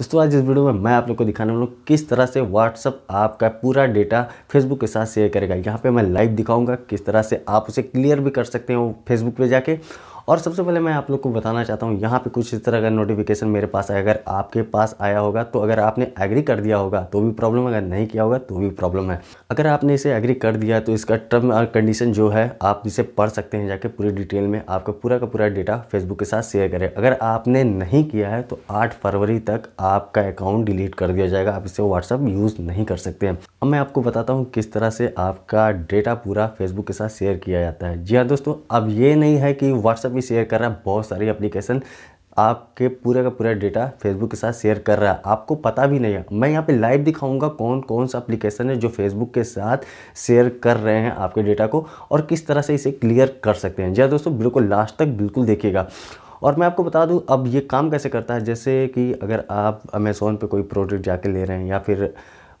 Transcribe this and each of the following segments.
दोस्तों तो आज इस वीडियो में मैं आप लोग को दिखाने वाला हूँ किस तरह से व्हाट्सअप आपका पूरा डेटा फेसबुक के साथ शेयर करेगा यहाँ पे मैं लाइव दिखाऊंगा किस तरह से आप उसे क्लियर भी कर सकते हो फेसबुक पे जाके और सबसे पहले मैं आप लोग को बताना चाहता हूँ यहाँ पे कुछ इस तरह का नोटिफिकेशन मेरे पास है अगर आपके पास आया होगा तो अगर आपने एग्री कर दिया होगा तो भी प्रॉब्लम अगर नहीं किया होगा तो भी प्रॉब्लम है अगर आपने इसे एग्री कर दिया तो इसका टर्म और कंडीशन जो है आप इसे पढ़ सकते हैं जाके पूरी डिटेल में आपका पूरा का पूरा डेटा फेसबुक के साथ शेयर करें अगर आपने नहीं किया है तो आठ फरवरी तक आपका अकाउंट डिलीट कर दिया जाएगा आप इसे व्हाट्सअप यूज़ नहीं कर सकते हैं अब मैं आपको बताता हूँ किस तरह से आपका डेटा पूरा फेसबुक के साथ शेयर किया जाता है जी हाँ दोस्तों अब ये नहीं है कि व्हाट्सअप भी शेयर कर रहा है बहुत सारी एप्लीकेशन आपके पूरा का पूरा डेटा फेसबुक के साथ शेयर कर रहा है आपको पता भी नहीं है मैं यहाँ पे लाइव दिखाऊंगा कौन कौन सा एप्लीकेशन है जो फेसबुक के साथ शेयर कर रहे हैं आपके डेटा को और किस तरह से इसे क्लियर कर सकते हैं जी हाँ दोस्तों बिल्कुल लास्ट तक बिल्कुल देखिएगा और मैं आपको बता दूं अब ये काम कैसे करता है जैसे कि अगर आप अमेज़ोन पर कोई प्रोडक्ट जाके ले रहे हैं या फिर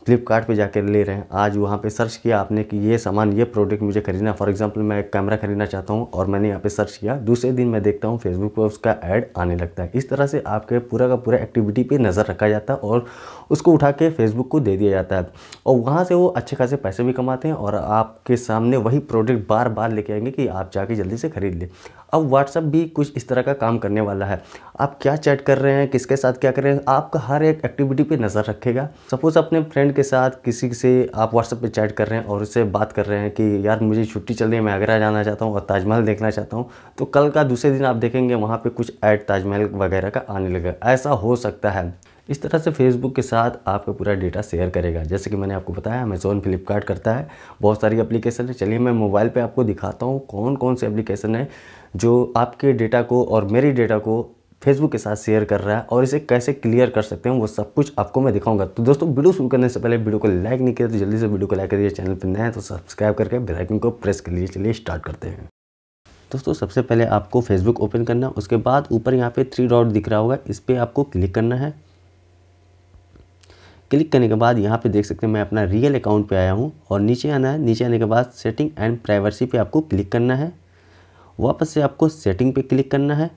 फ्लिपकार्ट पे जाकर ले रहे हैं आज वहाँ पे सर्च किया आपने कि ये सामान ये प्रोडक्ट मुझे खरीदना फॉर एग्जांपल मैं एक कैमरा खरीदना चाहता हूँ और मैंने यहाँ पे सर्च किया दूसरे दिन मैं देखता हूँ फेसबुक पर उसका ऐड आने लगता है इस तरह से आपके पूरा का पूरा एक्टिविटी पर नज़र रखा जाता है और उसको उठा के फेसबुक को दे दिया जाता है और वहाँ से वो अच्छे खासे पैसे भी कमाते हैं और आपके सामने वही प्रोडक्ट बार बार लेके आएंगे कि आप जाके जल्दी से ख़रीद लें अब व्हाट्सअप भी कुछ इस तरह का काम करने वाला है आप क्या चैट कर रहे हैं किसके साथ क्या कर रहे हैं आपका हर एक एक्टिविटी पे नज़र रखेगा सपोज़ अपने फ्रेंड के साथ किसी से आप व्हाट्सअप पे चैट कर रहे हैं और उससे बात कर रहे हैं कि यार मुझे छुट्टी चल रही है मैं आगरा जाना चाहता हूँ और ताजमहल देखना चाहता हूँ तो कल का दूसरे दिन आप देखेंगे वहाँ पर कुछ ऐड ताजमहल वगैरह का आने लगेगा ऐसा हो सकता है इस तरह से फेसबुक के साथ आपका पूरा डेटा शेयर करेगा जैसे कि मैंने आपको बताया अमेज़ोन फ्लिपकार्ट करता है बहुत सारी एप्लीकेशन है चलिए मैं मोबाइल पर आपको दिखाता हूँ कौन कौन से एप्लीकेशन है जो आपके डेटा को और मेरी डेटा को फेसबुक के साथ शेयर कर रहा है और इसे कैसे क्लियर कर सकते हैं वो सब कुछ आपको मैं दिखाऊंगा तो दोस्तों वीडियो शुरू करने से पहले वीडियो को लाइक नहीं किया तो जल्दी से वीडियो को लाइक करिए चैनल पर नया है तो सब्सक्राइब करके बेल आइकन को प्रेस कर लीजिए चलिए स्टार्ट करते हैं दोस्तों सबसे पहले आपको फेसबुक ओपन करना उसके बाद ऊपर यहाँ पे थ्री डॉट दिख रहा होगा इस पर आपको क्लिक करना है क्लिक करने के बाद यहाँ पे देख सकते हैं मैं अपना रियल अकाउंट पे आया हूँ और नीचे आना है नीचे आने के बाद सेटिंग एंड प्राइवेसी पे आपको क्लिक करना है वापस से आपको सेटिंग पे क्लिक करना है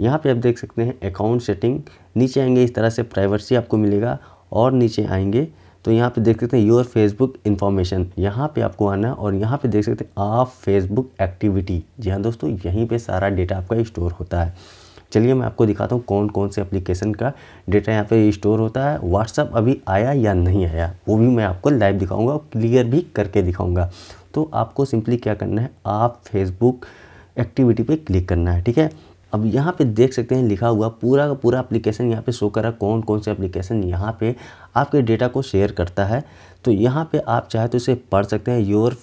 यहाँ पे आप देख सकते हैं अकाउंट सेटिंग नीचे आएंगे इस तरह से प्राइवेसी आपको मिलेगा और नीचे आएंगे तो यहाँ पे देख सकते हैं योर फेसबुक इन्फॉर्मेशन यहाँ पे आपको आना है और यहाँ पे देख सकते हैं आप फेसबुक एक्टिविटी जी हाँ दोस्तों यहीं पे सारा डेटा आपका स्टोर होता है चलिए मैं आपको दिखाता हूँ कौन कौन से एप्लीकेशन का डेटा यहाँ पे स्टोर होता है व्हाट्सअप अभी आया या नहीं आया वो भी मैं आपको लाइव दिखाऊँगा और क्लियर भी करके दिखाऊंगा तो आपको सिंपली क्या करना है आप फेसबुक एक्टिविटी पे क्लिक करना है ठीक है अब यहाँ पे देख सकते हैं लिखा हुआ पूरा का पूरा एप्लीकेशन यहाँ पे शो करा कौन कौन से एप्लीकेशन यहाँ पे आपके डेटा को शेयर करता है तो यहाँ पे आप चाहे तो इसे पढ़ सकते हैं योर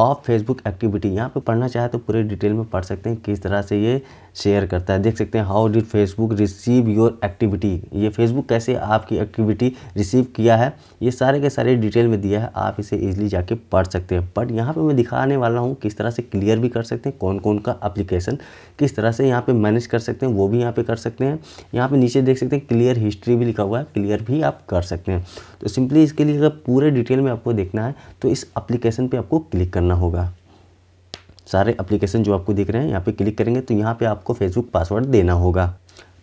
ऑफ फेसबुक एक्टिविटी यहाँ पे पढ़ना चाहे तो पूरे डिटेल में पढ़ सकते हैं किस तरह से ये शेयर करता है देख सकते हैं how did Facebook receive your activity ये फेसबुक कैसे आपकी एक्टिविटी रिसीव किया है ये सारे के सारे डिटेल में दिया है आप इसे ईजिली जाके पढ़ सकते हैं बट यहाँ पर मैं दिखाने वाला हूँ किस तरह से क्लियर भी कर सकते हैं कौन कौन का अप्लीकेशन किस तरह से यहाँ पर मैनेज कर सकते हैं वो भी यहाँ पर कर सकते हैं यहाँ पर नीचे देख सकते हैं क्लियर हिस्ट्री भी लिखा हुआ है क्लियर भी आप कर सकते हैं तो सिंपली इसके लिए अगर पूरे डिटेल में आपको देखना है तो इस अप्लीकेशन पर आपको क्लिक करना करना होगा सारे एप्लीकेशन जो आपको दिख रहे हैं यहाँ पे क्लिक करेंगे तो यहाँ पे आपको फेसबुक पासवर्ड देना होगा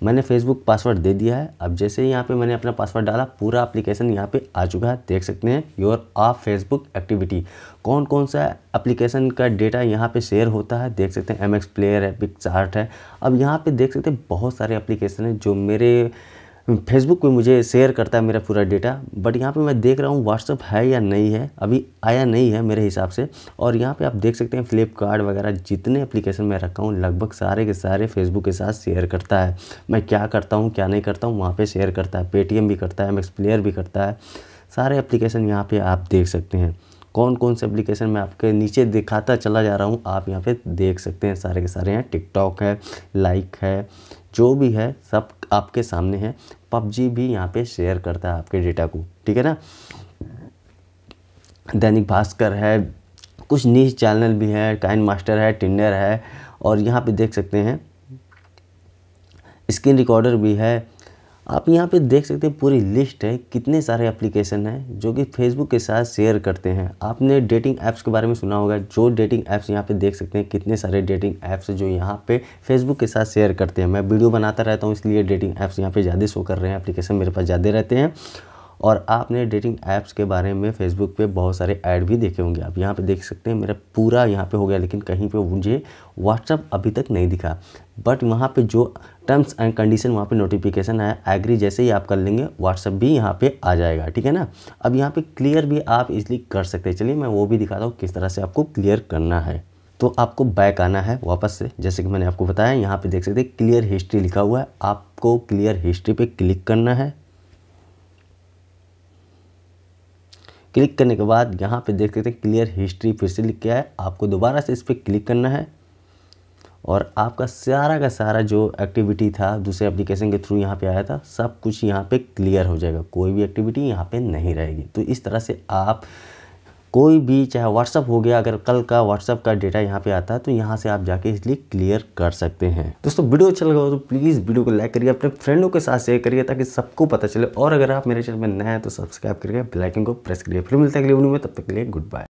मैंने फेसबुक पासवर्ड दे दिया है अब जैसे यहाँ पे मैंने अपना पासवर्ड डाला पूरा एप्लीकेशन यहाँ पे आ चुका है देख सकते हैं योर आ फेसबुक एक्टिविटी कौन कौन सा एप्लीकेशन का डेटा यहाँ पे शेयर होता है देख सकते हैं एम एक्स प्लेयर है पिक चार्ट है अब यहाँ पे देख सकते हैं बहुत सारे एप्लीकेशन हैं जो मेरे फेसबुक पे मुझे शेयर करता है मेरा पूरा डेटा बट यहाँ पे मैं देख रहा हूँ व्हाट्सअप है या नहीं है अभी आया नहीं है मेरे हिसाब से और यहाँ पे आप देख सकते हैं फ्लिपकार्ट वगैरह जितने एप्लीकेशन मैं रखा हूँ लगभग सारे के सारे फेसबुक के साथ शेयर करता है मैं क्या करता हूँ क्या नहीं करता हूँ वहाँ पर शेयर करता है पेटीएम भी करता है मैक्स प्लेयर भी करता है सारे एप्लीकेशन यहाँ पर आप देख सकते हैं कौन कौन से एप्लीकेशन मैं आपके नीचे दिखाता चला जा रहा हूँ आप यहाँ पर देख सकते हैं सारे के सारे हैं टिकटॉक है लाइक है जो भी है सब आपके सामने है पबजी भी यहाँ पे शेयर करता है आपके डेटा को ठीक है ना दैनिक भास्कर है कुछ न्यूज चैनल भी हैं काइन मास्टर है टिन्नर है और यहाँ पे देख सकते हैं स्क्रीन रिकॉर्डर भी है आप यहाँ पे देख सकते हैं पूरी लिस्ट है कितने सारे एप्लीकेशन हैं जो कि फेसबुक के साथ शेयर करते हैं आपने डेटिंग ऐप्स के बारे में सुना होगा जो डेटिंग ऐप्स यहाँ पे देख सकते हैं कितने सारे डेटिंग ऐप्स जो यहाँ पे फेसबुक के साथ शेयर करते हैं मैं वीडियो बनाता रहता हूँ इसलिए डेटिंग ऐप्स यहाँ पर ज़्यादा शो कर रहे हैं एप्लीकेशन मेरे पास ज़्यादा रहते हैं और आपने डेटिंग ऐप्स के बारे में फेसबुक पे बहुत सारे ऐड भी देखे होंगे आप यहाँ पे देख सकते हैं मेरा पूरा यहाँ पे हो गया लेकिन कहीं पे मुझे व्हाट्सअप अभी तक नहीं दिखा बट वहाँ पे जो टर्म्स एंड कंडीशन वहाँ पे नोटिफिकेशन आया एग्री जैसे ही आप कर लेंगे व्हाट्सअप भी यहाँ पे आ जाएगा ठीक है ना अब यहाँ पर क्लियर भी आप इजली कर सकते हैं चलिए मैं वो भी दिखाता हूँ किस तरह से आपको क्लियर करना है तो आपको बैक आना है वापस से जैसे कि मैंने आपको बताया यहाँ पे देख सकते हैं क्लियर हिस्ट्री लिखा हुआ है आपको क्लियर हिस्ट्री पे क्लिक करना है क्लिक करने के बाद यहाँ पे देख सकते हैं क्लियर हिस्ट्री फिर से लिख के है आपको दोबारा से इस पर क्लिक करना है और आपका सारा का सारा जो एक्टिविटी था दूसरे एप्लीकेशन के थ्रू यहाँ पे आया था सब कुछ यहाँ पे क्लियर हो जाएगा कोई भी एक्टिविटी यहाँ पे नहीं रहेगी तो इस तरह से आप कोई भी चाहे व्हाट्सअप हो गया अगर कल का व्हाट्सअप का डेटा यहाँ पे आता है तो यहाँ से आप जाके इसलिए क्लियर कर सकते हैं दोस्तों वीडियो अच्छा लगा हो तो प्लीज़ वीडियो को लाइक करिए अपने फ्रेंडों के साथ शेयर करिए ताकि सबको पता चले और अगर आप मेरे चैनल में नए हैं तो सब्सक्राइब करिए बेलाइकन को प्रेस करिए फिर मिलते हैं अगले वीडियो में तब तक के लिए गुड बाय